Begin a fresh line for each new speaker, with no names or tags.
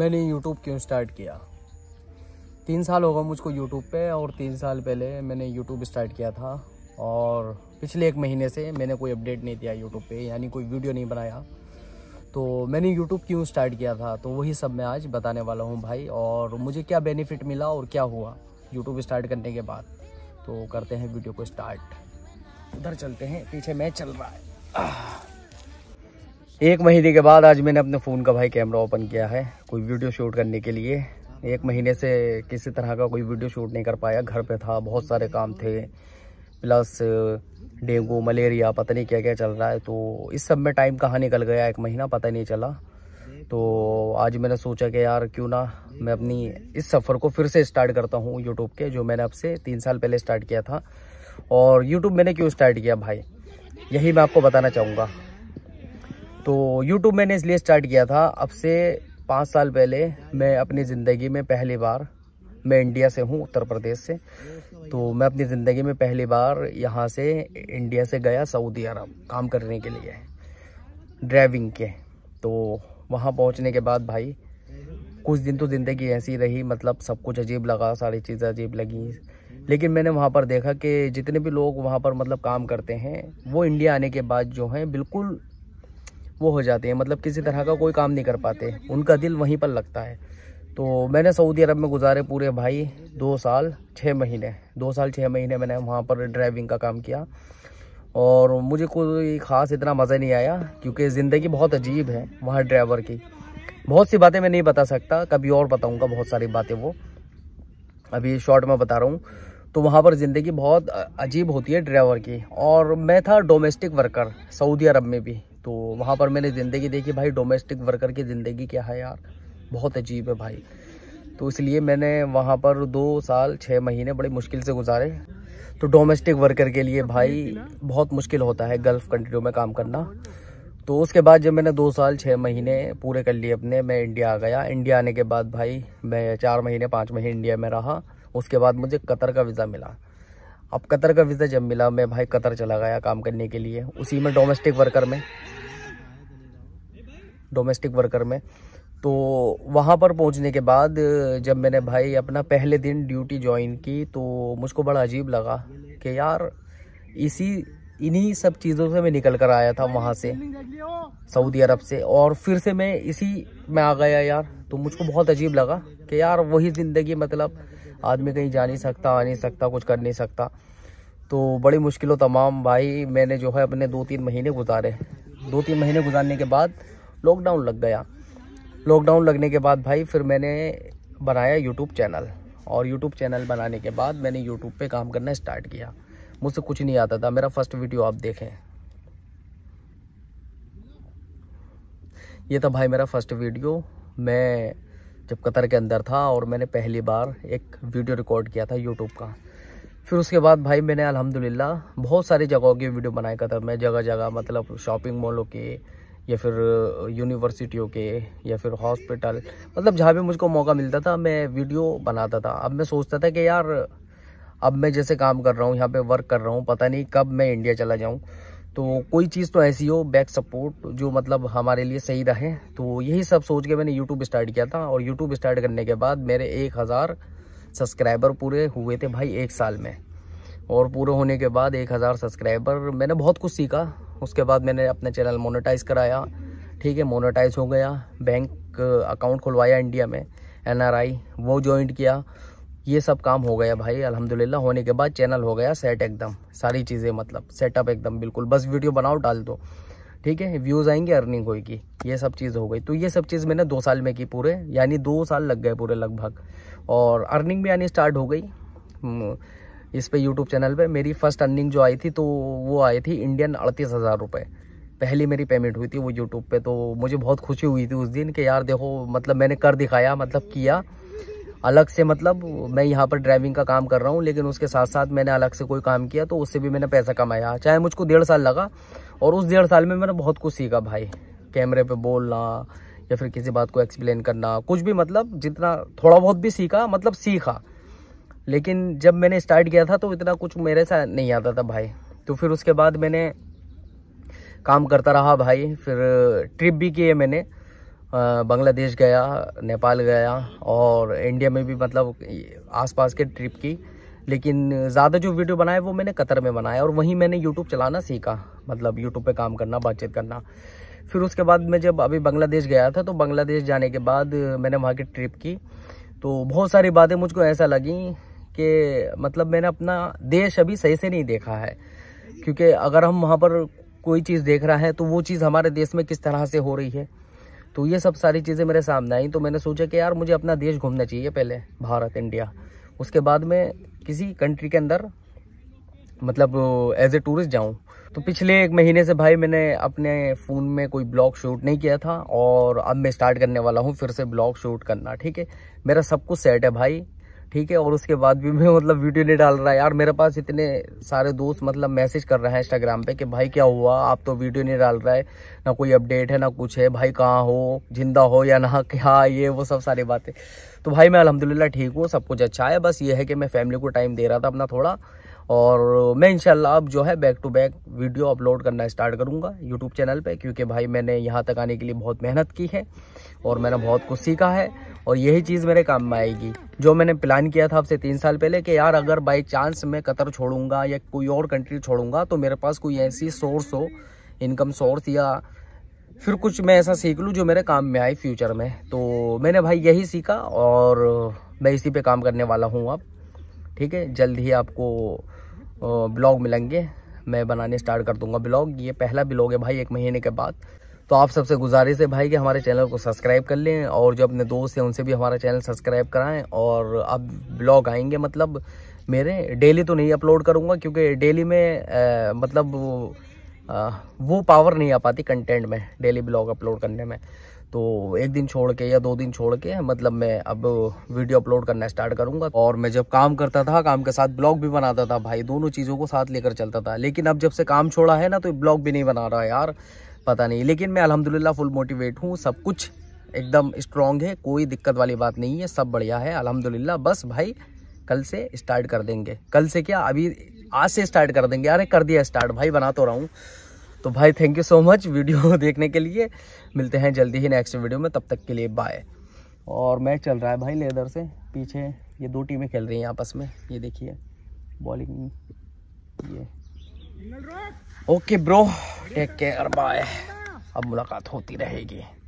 मैंने यूट्यूब क्यों स्टार्ट किया तीन साल होगा मुझको यूट्यूब पे और तीन साल पहले मैंने यूट्यूब स्टार्ट किया था और पिछले एक महीने से मैंने कोई अपडेट नहीं दिया यूट्यूब पे यानी कोई वीडियो नहीं बनाया तो मैंने यूट्यूब क्यों स्टार्ट किया था तो वही सब मैं आज बताने वाला हूँ भाई और मुझे क्या बेनिफिट मिला और क्या हुआ यूट्यूब स्टार्ट करने के बाद तो करते हैं वीडियो को स्टार्ट उधर चलते हैं पीछे मैं चल रहा है एक महीने के बाद आज मैंने अपने फ़ोन का भाई कैमरा ओपन किया है कोई वीडियो शूट करने के लिए एक महीने से किसी तरह का कोई वीडियो शूट नहीं कर पाया घर पे था बहुत सारे काम थे प्लस डेंगू मलेरिया पता नहीं क्या क्या चल रहा है तो इस सब में टाइम कहाँ निकल गया एक महीना पता नहीं चला तो आज मैंने सोचा कि यार क्यों ना मैं अपनी इस सफ़र को फिर से स्टार्ट करता हूँ यूट्यूब के जो मैंने आपसे तीन साल पहले स्टार्ट किया था और यूट्यूब मैंने क्यों स्टार्ट किया भाई यही मैं आपको बताना चाहूँगा तो यूट्यूब मैंने इसलिए स्टार्ट किया था अब से पाँच साल पहले मैं अपनी ज़िंदगी में पहली बार मैं इंडिया से हूँ उत्तर प्रदेश से तो मैं अपनी ज़िंदगी में पहली बार यहाँ से इंडिया से गया सऊदी अरब काम करने के लिए ड्राइविंग के तो वहाँ पहुँचने के बाद भाई कुछ दिन तो ज़िंदगी ऐसी रही मतलब सब कुछ अजीब लगा सारी चीज़ें अजीब लगी लेकिन मैंने वहाँ पर देखा कि जितने भी लोग वहाँ पर मतलब काम करते हैं वो इंडिया आने के बाद जो हैं बिल्कुल वो हो जाते हैं मतलब किसी तरह का कोई काम नहीं कर पाते उनका दिल वहीं पर लगता है तो मैंने सऊदी अरब में गुजारे पूरे भाई दो साल छः महीने दो साल छः महीने मैंने वहाँ पर ड्राइविंग का काम किया और मुझे कोई ख़ास इतना मज़ा नहीं आया क्योंकि ज़िंदगी बहुत अजीब है वहाँ ड्राइवर की बहुत सी बातें मैं नहीं बता सकता कभी और बताऊँगा बहुत सारी बातें वो अभी शॉर्ट में बता रहा हूँ तो वहाँ पर ज़िंदगी बहुत अजीब होती है ड्राइवर की और मैं था डोमेस्टिक वर्कर सऊदी अरब में भी तो वहाँ पर मैंने ज़िंदगी देखी भाई डोमेस्टिक वर्कर की ज़िंदगी क्या है यार बहुत अजीब है भाई तो इसलिए मैंने वहाँ पर दो साल छः महीने बड़े मुश्किल से गुजारे तो डोमेस्टिक वर्कर के लिए भाई बहुत मुश्किल होता है गल्फ़ कंट्रियों में काम करना तो उसके बाद जब मैंने दो साल छः महीने पूरे कर लिए अपने मैं इंडिया आ गया इंडिया आने के बाद भाई मैं चार महीने पाँच महीने इंडिया में रहा उसके बाद मुझे कतर का वीज़ा मिला अब कतर का वीज़ा जब मिला मैं भाई कतर चला गया काम करने के लिए उसी में डोमेस्टिक वर्कर में डोमेस्टिक वर्कर में तो वहाँ पर पहुँचने के बाद जब मैंने भाई अपना पहले दिन ड्यूटी ज्वाइन की तो मुझको बड़ा अजीब लगा कि यार इसी इन्हीं सब चीज़ों से मैं निकल कर आया था वहाँ से सऊदी अरब से और फिर से मैं इसी में आ गया यार तो मुझको बहुत अजीब लगा कि यार वही ज़िंदगी मतलब आदमी कहीं जा नहीं सकता आ नहीं सकता कुछ कर नहीं सकता तो बड़ी मुश्किलों तमाम भाई मैंने जो है अपने दो तीन महीने गुजारे दो तीन महीने गुजारने के बाद लॉकडाउन लग गया लॉकडाउन लगने के बाद भाई फिर मैंने बनाया यूट्यूब चैनल और यूट्यूब चैनल बनाने के बाद मैंने यूट्यूब पे काम करना स्टार्ट किया मुझसे कुछ नहीं आता था मेरा फर्स्ट वीडियो आप देखें ये था भाई मेरा फर्स्ट वीडियो मैं जब कतर के अंदर था और मैंने पहली बार एक वीडियो रिकॉर्ड किया था यूट्यूब का फिर उसके बाद भाई मैंने अलहमदिल्ला बहुत सारी जगहों की वीडियो बनाई कतर में जगह जगह मतलब शॉपिंग मॉलों की या फिर यूनिवर्सिटियों के या फिर हॉस्पिटल मतलब जहाँ भी मुझको मौका मिलता था मैं वीडियो बनाता था अब मैं सोचता था कि यार अब मैं जैसे काम कर रहा हूँ यहाँ पे वर्क कर रहा हूँ पता नहीं कब मैं इंडिया चला जाऊँ तो कोई चीज़ तो ऐसी हो बैक सपोर्ट जो मतलब हमारे लिए सही रहे तो यही सब सोच के मैंने यूट्यूब स्टार्ट किया था और यूट्यूब स्टार्ट करने के बाद मेरे एक हज़ार सब्सक्राइबर पूरे हुए थे भाई एक साल में और पूरे होने के बाद एक हज़ार सब्सक्राइबर मैंने बहुत कुछ सीखा उसके बाद मैंने अपना चैनल मोनेटाइज कराया ठीक है मोनेटाइज हो गया बैंक अकाउंट खुलवाया इंडिया में एनआरआई वो ज्वाइंट किया ये सब काम हो गया भाई अल्हम्दुलिल्लाह होने के बाद चैनल हो गया सेट एकदम सारी चीज़ें मतलब सेटअप एकदम बिल्कुल बस वीडियो बनाओ डाल दो ठीक है व्यूज़ आएंगे अर्निंग होगी ये सब चीज़ हो गई तो ये सब चीज़ मैंने दो साल में की पूरे यानी दो साल लग गए पूरे लगभग और अर्निंग भी यानी स्टार्ट हो गई हम्म, इस पे यूट्यूब चैनल पे मेरी फर्स्ट अर्निंग जो आई थी तो वो आई थी इंडियन अड़तीस हज़ार रुपये पहली मेरी पेमेंट हुई थी वो यूट्यूब पे तो मुझे बहुत खुशी हुई थी उस दिन कि यार देखो मतलब मैंने कर दिखाया मतलब किया अलग से मतलब मैं यहाँ पर ड्राइविंग का काम कर रहा हूँ लेकिन उसके साथ साथ मैंने अलग से कोई काम किया तो उससे भी मैंने पैसा कमाया चाहे मुझको डेढ़ साल लगा और उस डेढ़ साल में मैंने बहुत कुछ सीखा भाई कैमरे पे बोलना या फिर किसी बात को एक्सप्लेन करना कुछ भी मतलब जितना थोड़ा बहुत भी सीखा मतलब सीखा लेकिन जब मैंने स्टार्ट किया था तो इतना कुछ मेरे से नहीं आता था भाई तो फिर उसके बाद मैंने काम करता रहा भाई फिर ट्रिप भी किए मैंने बांग्लादेश गया नेपाल गया और इंडिया में भी मतलब आसपास के ट्रिप की लेकिन ज़्यादा जो वीडियो बनाए वो मैंने कतर में बनाया और वहीं मैंने यूट्यूब चलाना सीखा मतलब यूट्यूब पे काम करना बातचीत करना फिर उसके बाद मैं जब अभी बांग्लादेश गया था तो बांग्लादेश जाने के बाद मैंने वहाँ की ट्रिप की तो बहुत सारी बातें मुझको ऐसा लगी कि मतलब मैंने अपना देश अभी सही से नहीं देखा है क्योंकि अगर हम वहाँ पर कोई चीज़ देख रहा है तो वो चीज़ हमारे देश में किस तरह से हो रही है तो ये सब सारी चीज़ें मेरे सामने आई तो मैंने सोचा कि यार मुझे अपना देश घूमना चाहिए पहले भारत इंडिया उसके बाद में किसी कंट्री के अंदर मतलब एज ए टूरिस्ट जाऊँ तो पिछले एक महीने से भाई मैंने अपने फ़ोन में कोई ब्लॉग शूट नहीं किया था और अब मैं स्टार्ट करने वाला हूँ फिर से ब्लॉग शूट करना ठीक है मेरा सब कुछ सेट है भाई ठीक है और उसके बाद भी मैं मतलब वीडियो नहीं डाल रहा यार मेरे पास इतने सारे दोस्त मतलब मैसेज कर रहे हैं इंस्टाग्राम पे कि भाई क्या हुआ आप तो वीडियो नहीं डाल रहा है ना कोई अपडेट है ना कुछ है भाई कहाँ हो जिंदा हो या ना क्या ये वो सब सारी बातें तो भाई मैं अलहमदिल्ला ठीक हूँ सब कुछ अच्छा है बस ये है कि मैं फैमिली को टाइम दे रहा था अपना थोड़ा और मैं इनशाला अब जो है back to back video upload करना स्टार्ट करूँगा यूट्यूब चैनल पे क्योंकि भाई मैंने यहाँ तक आने के लिए बहुत मेहनत की है और मैंने बहुत कुछ सीखा है और यही चीज़ मेरे काम में आएगी जो मैंने प्लान किया था आपसे तीन साल पहले कि यार अगर बाई चांस मैं कतर छोड़ूंगा या कोई और कंट्री छोड़ूंगा तो मेरे पास कोई ऐसी सोर्स हो इनकम सोर्स या फिर कुछ मैं ऐसा सीख लूँ जो मेरे काम में आए फ्यूचर में तो मैंने भाई यही सीखा और मैं इसी पे काम करने वाला हूँ अब ठीक है जल्द ही आपको ब्लॉग मिलेंगे मैं बनाने स्टार्ट कर दूँगा ब्लॉग ये पहला ब्लॉग है भाई एक महीने के बाद तो आप सबसे गुजारिश है भाई कि हमारे चैनल को सब्सक्राइब कर लें और जो अपने दोस्त हैं उनसे भी हमारा चैनल सब्सक्राइब कराएं और अब ब्लॉग आएंगे मतलब मेरे डेली तो नहीं अपलोड करूँगा क्योंकि डेली में आ, मतलब वो आ, वो पावर नहीं आ पाती कंटेंट में डेली ब्लॉग अपलोड करने में तो एक दिन छोड़ के या दो दिन छोड़ के मतलब मैं अब वीडियो अपलोड करना स्टार्ट करूंगा और मैं जब काम करता था काम के साथ ब्लॉग भी बनाता था भाई दोनों चीज़ों को साथ लेकर चलता था लेकिन अब जब से काम छोड़ा है ना तो ब्लॉग भी नहीं बना रहा यार पता नहीं लेकिन मैं अलहमदिल्ला फुल मोटिवेट हूँ सब कुछ एकदम स्ट्रांग है कोई दिक्कत वाली बात नहीं है सब बढ़िया है अलहमदिल्ला बस भाई कल से स्टार्ट कर देंगे कल से क्या अभी आज से स्टार्ट कर देंगे अरे कर दिया स्टार्ट भाई बना तो रहा हूँ तो भाई thank you so much video देखने के लिए मिलते हैं जल्दी ही नेक्स्ट वीडियो में तब तक के लिए बाय और मैच चल रहा है भाई लेदर से पीछे ये दो टीमें खेल रही हैं आपस में ये देखिए बॉलिंग ये okay bro take care bye अब मुलाकात होती रहेगी